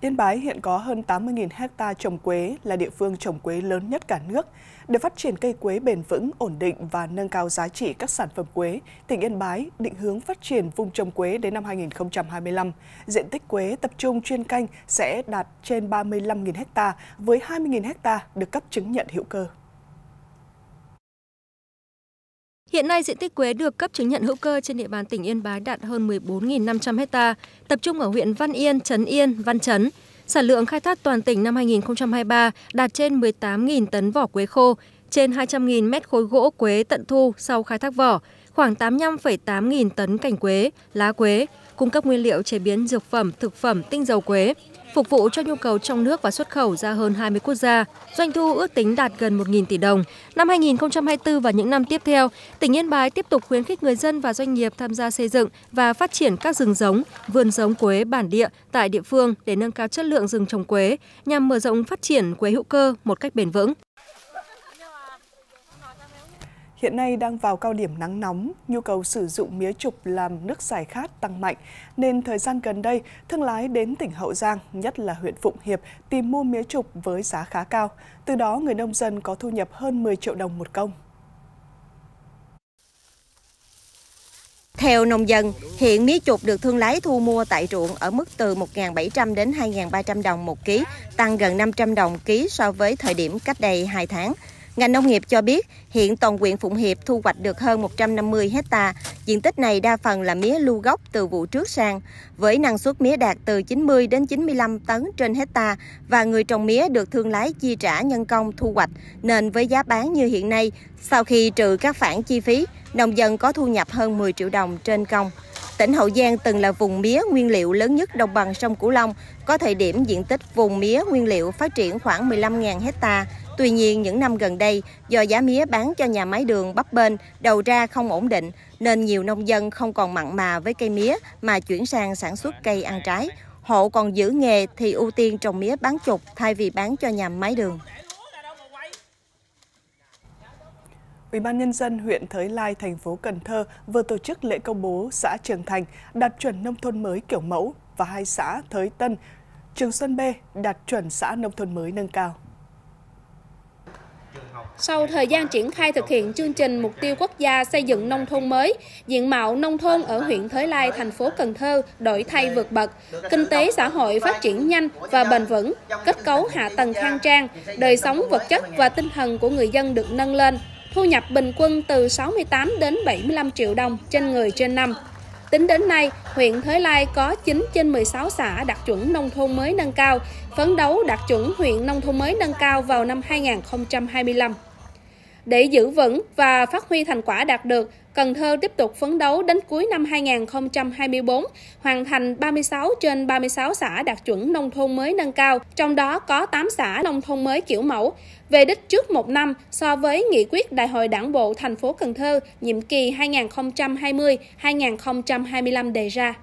Yên Bái hiện có hơn 80.000 hecta trồng quế là địa phương trồng quế lớn nhất cả nước. Để phát triển cây quế bền vững, ổn định và nâng cao giá trị các sản phẩm quế, tỉnh Yên Bái định hướng phát triển vùng trồng quế đến năm 2025. Diện tích quế tập trung chuyên canh sẽ đạt trên 35.000 hecta với 20.000 hecta được cấp chứng nhận hữu cơ. Hiện nay diện tích quế được cấp chứng nhận hữu cơ trên địa bàn tỉnh Yên Bái đạt hơn 14.500 ha, tập trung ở huyện Văn Yên, Trấn Yên, Văn Trấn. Sản lượng khai thác toàn tỉnh năm 2023 đạt trên 18.000 tấn vỏ quế khô, trên 200.000 mét khối gỗ quế tận thu sau khai thác vỏ, khoảng 85,8 nghìn tấn cành quế, lá quế, cung cấp nguyên liệu chế biến dược phẩm, thực phẩm, tinh dầu quế phục vụ cho nhu cầu trong nước và xuất khẩu ra hơn 20 quốc gia. Doanh thu ước tính đạt gần 1.000 tỷ đồng. Năm 2024 và những năm tiếp theo, tỉnh Yên Bái tiếp tục khuyến khích người dân và doanh nghiệp tham gia xây dựng và phát triển các rừng giống, vườn giống quế bản địa tại địa phương để nâng cao chất lượng rừng trồng quế, nhằm mở rộng phát triển quế hữu cơ một cách bền vững. Hiện nay đang vào cao điểm nắng nóng, nhu cầu sử dụng mía trục làm nước giải khát tăng mạnh, nên thời gian gần đây, thương lái đến tỉnh Hậu Giang, nhất là huyện Phụng Hiệp, tìm mua mía trục với giá khá cao. Từ đó, người nông dân có thu nhập hơn 10 triệu đồng một công. Theo nông dân, hiện mía trục được thương lái thu mua tại ruộng ở mức từ 1.700 đến 2.300 đồng một ký, tăng gần 500 đồng ký so với thời điểm cách đây 2 tháng. Ngành nông nghiệp cho biết, hiện toàn huyện Phụng Hiệp thu hoạch được hơn 150 hecta. Diện tích này đa phần là mía lưu gốc từ vụ trước sang, với năng suất mía đạt từ 90 đến 95 tấn trên hecta và người trồng mía được thương lái chi trả nhân công thu hoạch, nên với giá bán như hiện nay, sau khi trừ các khoản chi phí, nông dân có thu nhập hơn 10 triệu đồng trên công. Tỉnh Hậu Giang từng là vùng mía nguyên liệu lớn nhất đồng bằng sông Cửu Long, có thời điểm diện tích vùng mía nguyên liệu phát triển khoảng 15.000 hecta. Tuy nhiên, những năm gần đây, do giá mía bán cho nhà máy đường bấp bênh, đầu ra không ổn định, nên nhiều nông dân không còn mặn mà với cây mía mà chuyển sang sản xuất cây ăn trái. Hộ còn giữ nghề thì ưu tiên trồng mía bán chục thay vì bán cho nhà máy đường. Ủy ban nhân dân huyện Thới Lai, thành phố Cần Thơ vừa tổ chức lễ công bố xã Trường Thành đạt chuẩn nông thôn mới kiểu mẫu và hai xã Thới Tân, Trường Xuân B đạt chuẩn xã nông thôn mới nâng cao. Sau thời gian triển khai thực hiện chương trình Mục tiêu Quốc gia xây dựng nông thôn mới, diện mạo nông thôn ở huyện Thới Lai, thành phố Cần Thơ đổi thay vượt bậc, kinh tế xã hội phát triển nhanh và bền vững, kết cấu hạ tầng khang trang, đời sống vật chất và tinh thần của người dân được nâng lên thu nhập bình quân từ 68 đến 75 triệu đồng trên người trên năm. Tính đến nay, huyện Thới Lai có 9 trên 16 xã đạt chuẩn nông thôn mới nâng cao, phấn đấu đạt chuẩn huyện nông thôn mới nâng cao vào năm 2025. Để giữ vững và phát huy thành quả đạt được, Cần Thơ tiếp tục phấn đấu đến cuối năm 2024, hoàn thành 36 trên 36 xã đạt chuẩn nông thôn mới nâng cao, trong đó có 8 xã nông thôn mới kiểu mẫu, về đích trước một năm so với nghị quyết Đại hội Đảng bộ thành phố Cần Thơ nhiệm kỳ 2020-2025 đề ra.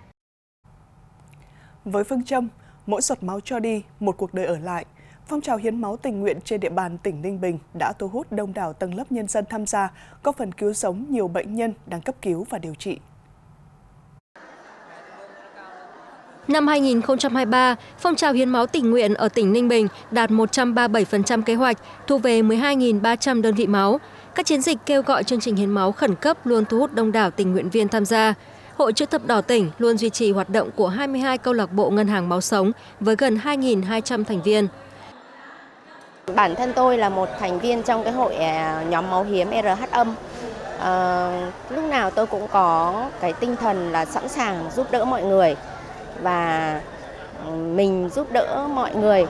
Với phương châm mỗi giọt máu cho đi, một cuộc đời ở lại, phong trào hiến máu tình nguyện trên địa bàn tỉnh Ninh Bình đã thu hút đông đảo tầng lớp nhân dân tham gia, có phần cứu sống nhiều bệnh nhân đang cấp cứu và điều trị. Năm 2023, phong trào hiến máu tình nguyện ở tỉnh Ninh Bình đạt 137% kế hoạch, thu về 12.300 đơn vị máu. Các chiến dịch kêu gọi chương trình hiến máu khẩn cấp luôn thu hút đông đảo tình nguyện viên tham gia. Hội chữ thập đỏ tỉnh luôn duy trì hoạt động của 22 câu lạc bộ ngân hàng máu sống với gần 2.200 thành viên. Bản thân tôi là một thành viên trong cái hội à, nhóm máu hiếm RH âm. À, lúc nào tôi cũng có cái tinh thần là sẵn sàng giúp đỡ mọi người và mình giúp đỡ mọi người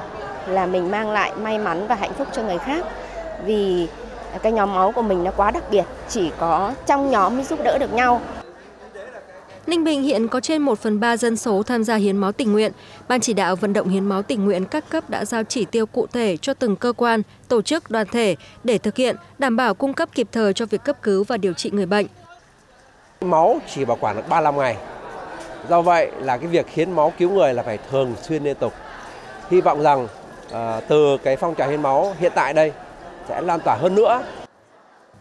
là mình mang lại may mắn và hạnh phúc cho người khác vì cái nhóm máu của mình nó quá đặc biệt chỉ có trong nhóm mới giúp đỡ được nhau Ninh Bình hiện có trên 1 phần 3 dân số tham gia hiến máu tình nguyện. Ban chỉ đạo vận động hiến máu tình nguyện các cấp đã giao chỉ tiêu cụ thể cho từng cơ quan, tổ chức, đoàn thể để thực hiện, đảm bảo cung cấp kịp thời cho việc cấp cứu và điều trị người bệnh. Máu chỉ bảo quản được 35 ngày, Do vậy là cái việc hiến máu cứu người là phải thường xuyên liên tục. Hy vọng rằng à, từ cái phong trào hiến máu hiện tại đây sẽ lan tỏa hơn nữa.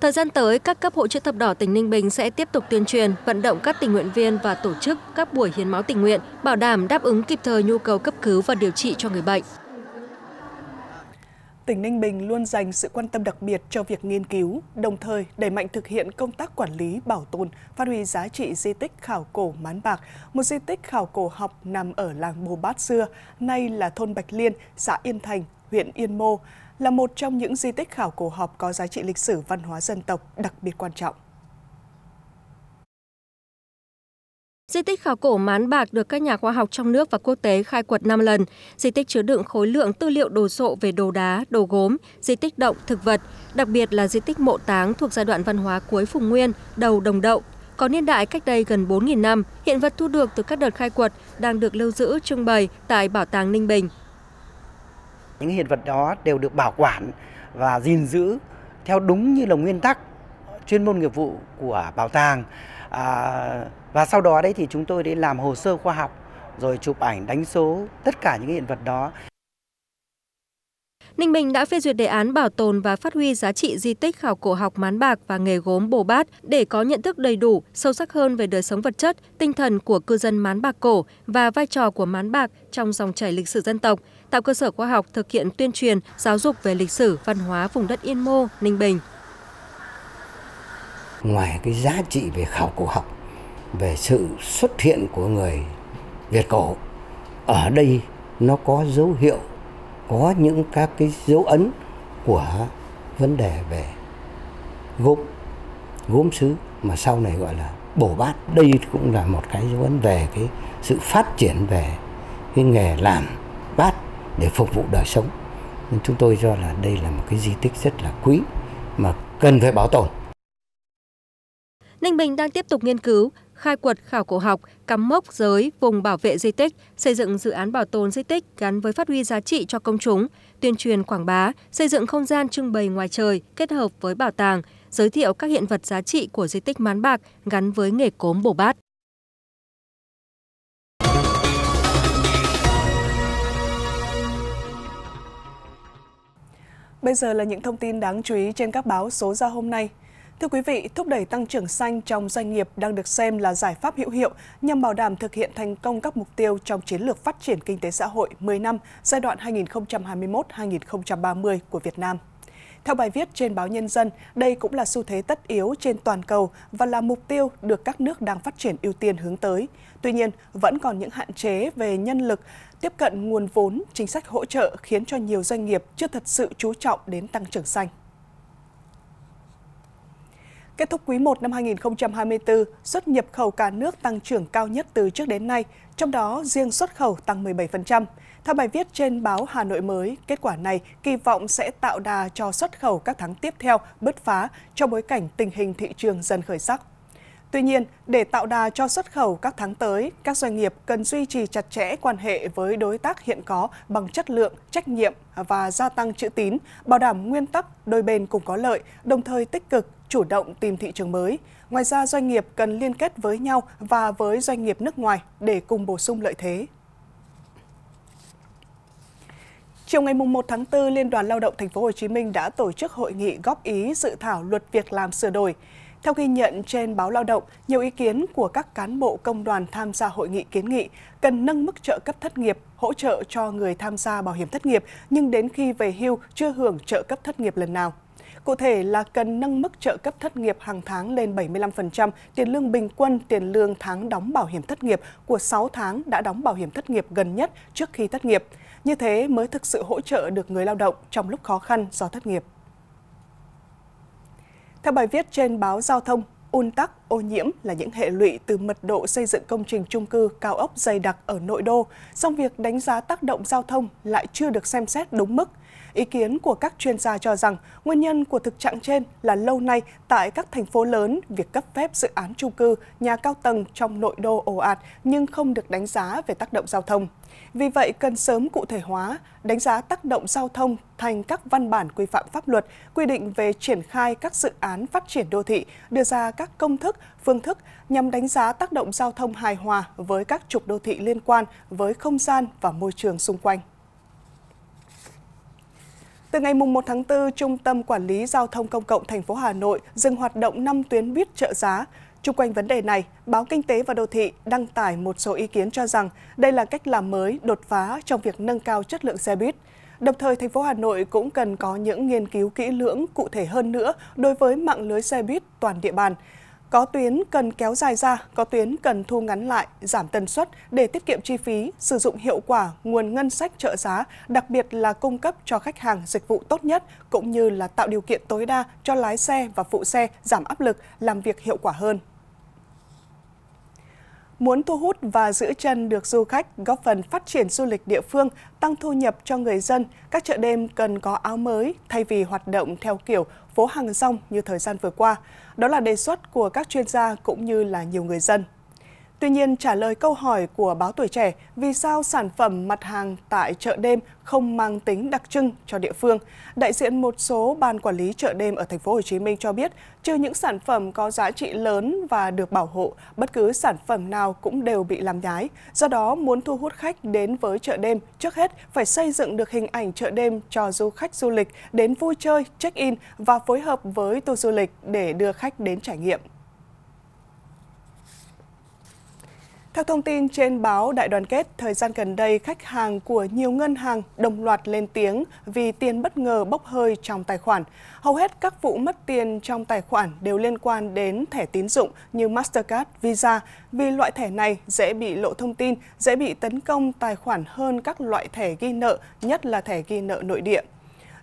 Thời gian tới, các cấp hội chữ thập đỏ tỉnh Ninh Bình sẽ tiếp tục tuyên truyền, vận động các tình nguyện viên và tổ chức các buổi hiến máu tình nguyện, bảo đảm đáp ứng kịp thời nhu cầu cấp cứu và điều trị cho người bệnh tỉnh Ninh Bình luôn dành sự quan tâm đặc biệt cho việc nghiên cứu, đồng thời đẩy mạnh thực hiện công tác quản lý, bảo tồn, phát huy giá trị di tích khảo cổ Mán Bạc, một di tích khảo cổ học nằm ở làng Bồ Bát xưa, nay là thôn Bạch Liên, xã Yên Thành, huyện Yên Mô, là một trong những di tích khảo cổ học có giá trị lịch sử văn hóa dân tộc đặc biệt quan trọng. Di tích khảo cổ Mán Bạc được các nhà khoa học trong nước và quốc tế khai quật 5 lần. Di tích chứa đựng khối lượng tư liệu đồ sộ về đồ đá, đồ gốm, di tích động, thực vật, đặc biệt là di tích mộ táng thuộc giai đoạn văn hóa cuối Phùng Nguyên, đầu Đồng Đậu, có niên đại cách đây gần 4.000 năm, hiện vật thu được từ các đợt khai quật đang được lưu giữ trưng bày tại Bảo tàng Ninh Bình. Những hiện vật đó đều được bảo quản và gìn giữ theo đúng như là nguyên tắc chuyên môn nghiệp vụ của bảo tàng. À, và sau đó đấy thì chúng tôi đi làm hồ sơ khoa học rồi chụp ảnh đánh số tất cả những hiện vật đó Ninh Bình đã phê duyệt đề án bảo tồn và phát huy giá trị di tích khảo cổ học mán bạc và nghề gốm bồ bát để có nhận thức đầy đủ, sâu sắc hơn về đời sống vật chất, tinh thần của cư dân mán bạc cổ và vai trò của mán bạc trong dòng chảy lịch sử dân tộc, tạo cơ sở khoa học thực hiện tuyên truyền, giáo dục về lịch sử, văn hóa vùng đất Yên Mô, Ninh Bình. Ngoài cái giá trị về khảo cổ học về sự xuất hiện của người Việt cổ ở đây nó có dấu hiệu có những các cái dấu ấn của vấn đề về gốm gốm sứ mà sau này gọi là bổ bát đây cũng là một cái dấu ấn về cái sự phát triển về cái nghề làm bát để phục vụ đời sống nên chúng tôi cho là đây là một cái di tích rất là quý mà cần phải bảo tồn Ninh Bình đang tiếp tục nghiên cứu khai quật khảo cổ học, cắm mốc giới vùng bảo vệ di tích, xây dựng dự án bảo tồn di tích gắn với phát huy giá trị cho công chúng, tuyên truyền quảng bá, xây dựng không gian trưng bày ngoài trời kết hợp với bảo tàng, giới thiệu các hiện vật giá trị của di tích Mán Bạc gắn với nghề cốm bổ bát. Bây giờ là những thông tin đáng chú ý trên các báo số ra hôm nay. Thưa quý vị, thúc đẩy tăng trưởng xanh trong doanh nghiệp đang được xem là giải pháp hữu hiệu nhằm bảo đảm thực hiện thành công các mục tiêu trong chiến lược phát triển kinh tế xã hội 10 năm giai đoạn 2021-2030 của Việt Nam. Theo bài viết trên báo Nhân dân, đây cũng là xu thế tất yếu trên toàn cầu và là mục tiêu được các nước đang phát triển ưu tiên hướng tới. Tuy nhiên, vẫn còn những hạn chế về nhân lực, tiếp cận nguồn vốn, chính sách hỗ trợ khiến cho nhiều doanh nghiệp chưa thật sự chú trọng đến tăng trưởng xanh. Kết thúc quý 1 năm 2024, xuất nhập khẩu cả nước tăng trưởng cao nhất từ trước đến nay, trong đó riêng xuất khẩu tăng 17%. Theo bài viết trên báo Hà Nội mới, kết quả này kỳ vọng sẽ tạo đà cho xuất khẩu các tháng tiếp theo bứt phá trong bối cảnh tình hình thị trường dần khởi sắc. Tuy nhiên, để tạo đà cho xuất khẩu các tháng tới, các doanh nghiệp cần duy trì chặt chẽ quan hệ với đối tác hiện có bằng chất lượng, trách nhiệm và gia tăng chữ tín, bảo đảm nguyên tắc đôi bên cùng có lợi, đồng thời tích cực, chủ động tìm thị trường mới. Ngoài ra, doanh nghiệp cần liên kết với nhau và với doanh nghiệp nước ngoài để cùng bổ sung lợi thế. Chiều ngày 1 tháng 4, Liên đoàn Lao động Thành phố Hồ Chí Minh đã tổ chức hội nghị góp ý dự thảo luật việc làm sửa đổi. Theo ghi nhận trên báo Lao động, nhiều ý kiến của các cán bộ công đoàn tham gia hội nghị kiến nghị cần nâng mức trợ cấp thất nghiệp, hỗ trợ cho người tham gia bảo hiểm thất nghiệp nhưng đến khi về hưu chưa hưởng trợ cấp thất nghiệp lần nào. Cụ thể là cần nâng mức trợ cấp thất nghiệp hàng tháng lên 75% tiền lương bình quân tiền lương tháng đóng bảo hiểm thất nghiệp của 6 tháng đã đóng bảo hiểm thất nghiệp gần nhất trước khi thất nghiệp. Như thế mới thực sự hỗ trợ được người lao động trong lúc khó khăn do thất nghiệp. Theo bài viết trên báo Giao thông, un tắc, ô nhiễm là những hệ lụy từ mật độ xây dựng công trình trung cư cao ốc dày đặc ở nội đô, song việc đánh giá tác động giao thông lại chưa được xem xét đúng mức – Ý kiến của các chuyên gia cho rằng nguyên nhân của thực trạng trên là lâu nay tại các thành phố lớn, việc cấp phép dự án chung cư, nhà cao tầng trong nội đô ồ ạt nhưng không được đánh giá về tác động giao thông. Vì vậy, cần sớm cụ thể hóa, đánh giá tác động giao thông thành các văn bản quy phạm pháp luật, quy định về triển khai các dự án phát triển đô thị, đưa ra các công thức, phương thức nhằm đánh giá tác động giao thông hài hòa với các trục đô thị liên quan với không gian và môi trường xung quanh. Từ ngày 1 tháng 4, Trung tâm Quản lý Giao thông Công cộng thành phố Hà Nội dừng hoạt động 5 tuyến buýt trợ giá. Trung quanh vấn đề này, báo Kinh tế và Đô thị đăng tải một số ý kiến cho rằng đây là cách làm mới, đột phá trong việc nâng cao chất lượng xe buýt. Đồng thời, thành phố Hà Nội cũng cần có những nghiên cứu kỹ lưỡng cụ thể hơn nữa đối với mạng lưới xe buýt toàn địa bàn. Có tuyến cần kéo dài ra, có tuyến cần thu ngắn lại, giảm tần suất để tiết kiệm chi phí, sử dụng hiệu quả nguồn ngân sách trợ giá, đặc biệt là cung cấp cho khách hàng dịch vụ tốt nhất, cũng như là tạo điều kiện tối đa cho lái xe và phụ xe giảm áp lực, làm việc hiệu quả hơn. Muốn thu hút và giữ chân được du khách góp phần phát triển du lịch địa phương, tăng thu nhập cho người dân, các chợ đêm cần có áo mới thay vì hoạt động theo kiểu phố hàng rong như thời gian vừa qua. Đó là đề xuất của các chuyên gia cũng như là nhiều người dân. Tuy nhiên, trả lời câu hỏi của báo Tuổi Trẻ vì sao sản phẩm mặt hàng tại chợ đêm không mang tính đặc trưng cho địa phương, đại diện một số ban quản lý chợ đêm ở thành phố Hồ Chí Minh cho biết, trừ những sản phẩm có giá trị lớn và được bảo hộ, bất cứ sản phẩm nào cũng đều bị làm nhái. Do đó, muốn thu hút khách đến với chợ đêm, trước hết phải xây dựng được hình ảnh chợ đêm cho du khách du lịch đến vui chơi, check-in và phối hợp với tour du lịch để đưa khách đến trải nghiệm. Theo thông tin trên báo Đại đoàn kết, thời gian gần đây khách hàng của nhiều ngân hàng đồng loạt lên tiếng vì tiền bất ngờ bốc hơi trong tài khoản. Hầu hết các vụ mất tiền trong tài khoản đều liên quan đến thẻ tín dụng như Mastercard, Visa vì loại thẻ này dễ bị lộ thông tin, dễ bị tấn công tài khoản hơn các loại thẻ ghi nợ, nhất là thẻ ghi nợ nội địa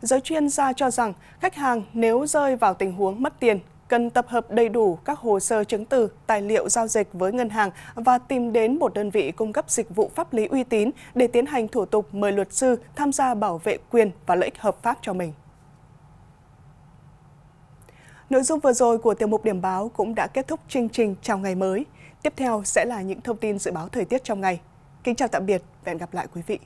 giới chuyên gia cho rằng khách hàng nếu rơi vào tình huống mất tiền cần tập hợp đầy đủ các hồ sơ chứng từ, tài liệu giao dịch với ngân hàng và tìm đến một đơn vị cung cấp dịch vụ pháp lý uy tín để tiến hành thủ tục mời luật sư tham gia bảo vệ quyền và lợi ích hợp pháp cho mình. Nội dung vừa rồi của tiểu mục điểm báo cũng đã kết thúc chương trình chào ngày mới. Tiếp theo sẽ là những thông tin dự báo thời tiết trong ngày. Kính chào tạm biệt và hẹn gặp lại quý vị.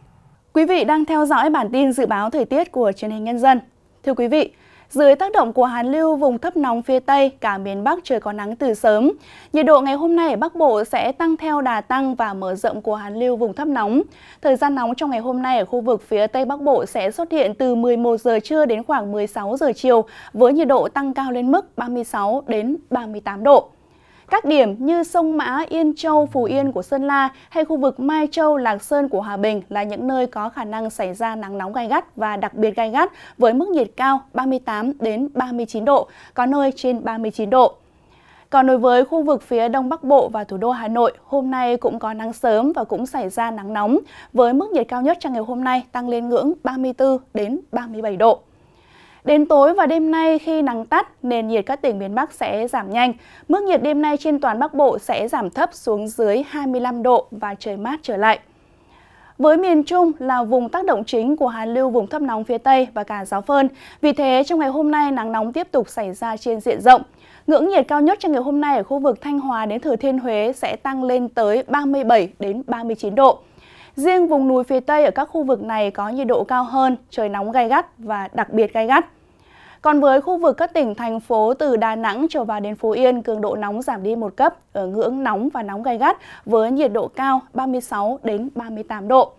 Quý vị đang theo dõi bản tin dự báo thời tiết của truyền hình nhân dân. Thưa quý vị, dưới tác động của hàn lưu vùng thấp nóng phía Tây, cả miền Bắc trời có nắng từ sớm. Nhiệt độ ngày hôm nay ở Bắc Bộ sẽ tăng theo đà tăng và mở rộng của hàn lưu vùng thấp nóng. Thời gian nóng trong ngày hôm nay ở khu vực phía Tây Bắc Bộ sẽ xuất hiện từ 11 giờ trưa đến khoảng 16 giờ chiều với nhiệt độ tăng cao lên mức 36 đến 38 độ. Các điểm như sông Mã, Yên Châu, Phú Yên của Sơn La hay khu vực Mai Châu, Lạc Sơn của Hòa Bình là những nơi có khả năng xảy ra nắng nóng gai gắt và đặc biệt gai gắt với mức nhiệt cao 38 đến 39 độ, có nơi trên 39 độ. Còn đối với khu vực phía Đông Bắc Bộ và thủ đô Hà Nội, hôm nay cũng có nắng sớm và cũng xảy ra nắng nóng, với mức nhiệt cao nhất trong ngày hôm nay tăng lên ngưỡng 34 đến 37 độ. Đến tối và đêm nay khi nắng tắt, nền nhiệt các tỉnh miền Bắc sẽ giảm nhanh. Mức nhiệt đêm nay trên toàn Bắc Bộ sẽ giảm thấp xuống dưới 25 độ và trời mát trở lại. Với miền Trung là vùng tác động chính của hàn lưu vùng thấp nóng phía Tây và cả gió phơn. Vì thế, trong ngày hôm nay, nắng nóng tiếp tục xảy ra trên diện rộng. Ngưỡng nhiệt cao nhất trong ngày hôm nay ở khu vực Thanh Hóa đến Thừa Thiên Huế sẽ tăng lên tới 37 đến 39 độ. Riêng vùng núi phía Tây ở các khu vực này có nhiệt độ cao hơn, trời nóng gai gắt và đặc biệt gai gắt. Còn với khu vực các tỉnh, thành phố từ Đà Nẵng trở vào đến Phú Yên, cường độ nóng giảm đi một cấp, ở ngưỡng nóng và nóng gai gắt với nhiệt độ cao 36 đến 38 độ.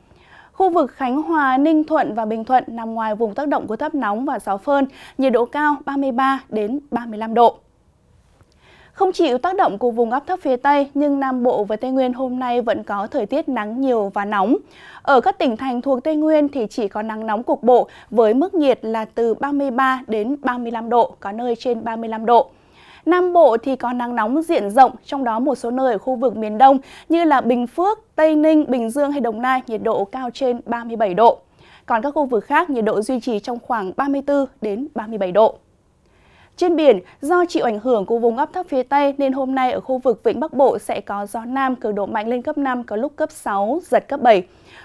Khu vực Khánh Hòa, Ninh Thuận và Bình Thuận nằm ngoài vùng tác động của thấp nóng và gió phơn, nhiệt độ cao 33 đến 35 độ. Không chịu tác động của vùng áp thấp phía Tây, nhưng Nam Bộ và Tây Nguyên hôm nay vẫn có thời tiết nắng nhiều và nóng. Ở các tỉnh thành thuộc Tây Nguyên thì chỉ có nắng nóng cục bộ với mức nhiệt là từ 33 đến 35 độ, có nơi trên 35 độ. Nam Bộ thì có nắng nóng diện rộng, trong đó một số nơi ở khu vực miền Đông như là Bình Phước, Tây Ninh, Bình Dương hay Đồng Nai nhiệt độ cao trên 37 độ. Còn các khu vực khác nhiệt độ duy trì trong khoảng 34 đến 37 độ. Trên biển, do chịu ảnh hưởng của vùng áp thấp phía Tây nên hôm nay ở khu vực Vịnh Bắc Bộ sẽ có gió Nam cường độ mạnh lên cấp 5 có lúc cấp 6, giật cấp 7.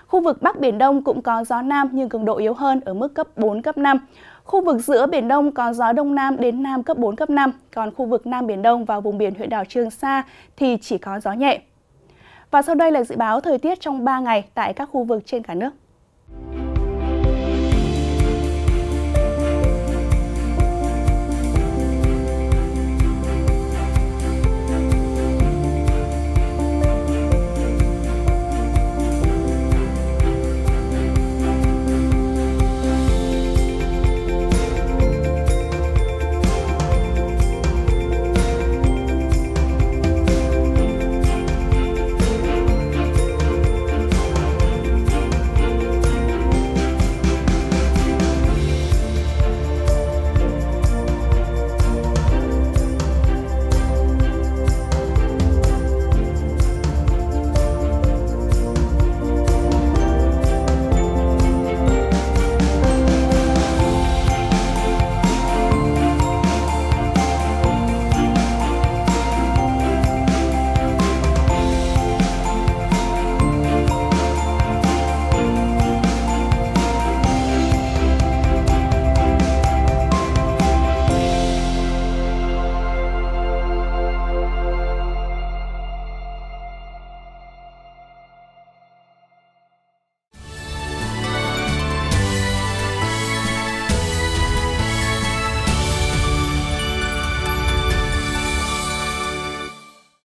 Khu vực Bắc Biển Đông cũng có gió Nam nhưng cường độ yếu hơn ở mức cấp 4, cấp 5. Khu vực giữa Biển Đông có gió Đông Nam đến Nam cấp 4, cấp 5, còn khu vực Nam Biển Đông và vùng biển huyện đảo Trường Sa thì chỉ có gió nhẹ. Và sau đây là dự báo thời tiết trong 3 ngày tại các khu vực trên cả nước.